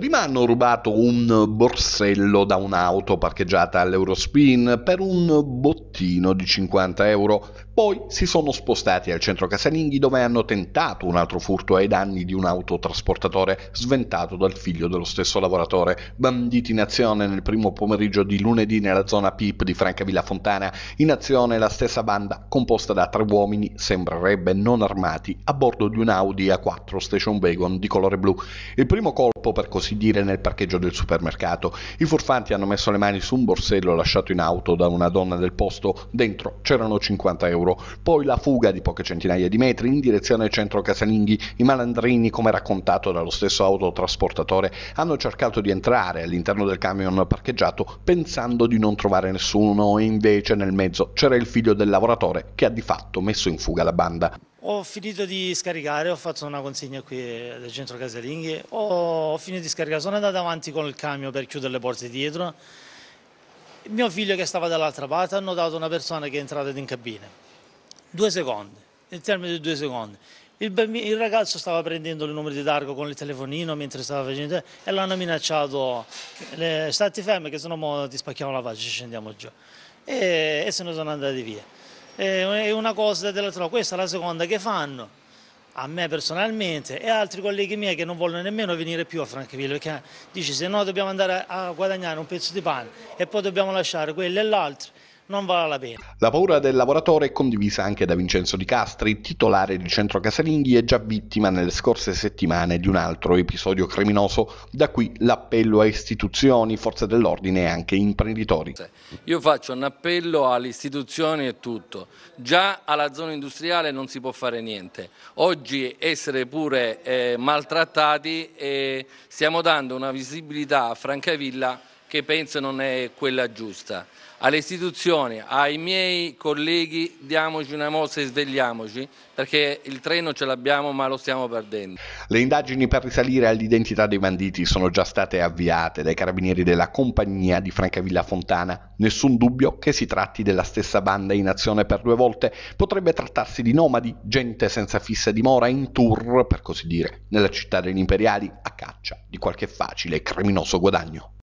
Prima hanno rubato un borsello da un'auto parcheggiata all'Eurospin per un bottino di 50 euro, poi si sono spostati al centro casalinghi dove hanno tentato un altro furto ai danni di un autotrasportatore sventato dal figlio dello stesso lavoratore. Banditi in azione nel primo pomeriggio di lunedì nella zona PIP di Francavilla Fontana, in azione la stessa banda composta da tre uomini, sembrerebbe non armati, a bordo di un Audi A4 station wagon di colore blu. Il primo colpo per così dire nel parcheggio del supermercato. I furfanti hanno messo le mani su un borsello lasciato in auto da una donna del posto, dentro c'erano 50 euro euro, poi la fuga di poche centinaia di metri in direzione centro Casalinghi. I malandrini, come raccontato dallo stesso autotrasportatore, hanno cercato di entrare all'interno del camion parcheggiato pensando di non trovare nessuno e invece nel mezzo c'era il figlio del lavoratore che ha di fatto messo in fuga la banda. Ho finito di scaricare, ho fatto una consegna qui del centro Casalinghi, ho finito di scaricare, sono andato avanti con il camion per chiudere le porte dietro. Il mio figlio che stava dall'altra parte ha notato una persona che è entrata in cabina due secondi, nel termine di due secondi. Il, bambino, il, ragazzo stava prendendo il numero di Dargo con il telefonino mentre stava facendo e l'hanno minacciato, le, stati fermi che sennò ti spacchiamo la faccia, ci scendiamo giù. E, e se ne sono andati via. è una cosa dell'altra, questa è la seconda che fanno, a me personalmente e altri colleghi miei che non vogliono nemmeno venire più a Francheville, perché dici se no dobbiamo andare a guadagnare un pezzo di pane e poi dobbiamo lasciare quello e l'altro non vale la pena. La paura del lavoratore è condivisa anche da Vincenzo Di Castri, titolare di Centro Casalinghi e già vittima nelle scorse settimane di un altro episodio criminoso, da qui l'appello a istituzioni, forze dell'ordine e anche imprenditori. Io faccio un appello alle istituzioni e tutto. Già alla zona industriale non si può fare niente. Oggi essere pure eh, maltrattati e eh, stiamo dando una visibilità a Francavilla che penso non è quella giusta. Alle istituzioni, ai miei colleghi, diamoci una mossa e svegliamoci, perché il treno ce l'abbiamo ma lo stiamo perdendo. Le indagini per risalire all'identità dei banditi sono già state avviate dai carabinieri della compagnia di Francavilla Fontana. Nessun dubbio che si tratti della stessa banda in azione per due volte. Potrebbe trattarsi di nomadi, gente senza fissa dimora, in tour, per così dire, nella città degli imperiali, a caccia di qualche facile e criminoso guadagno.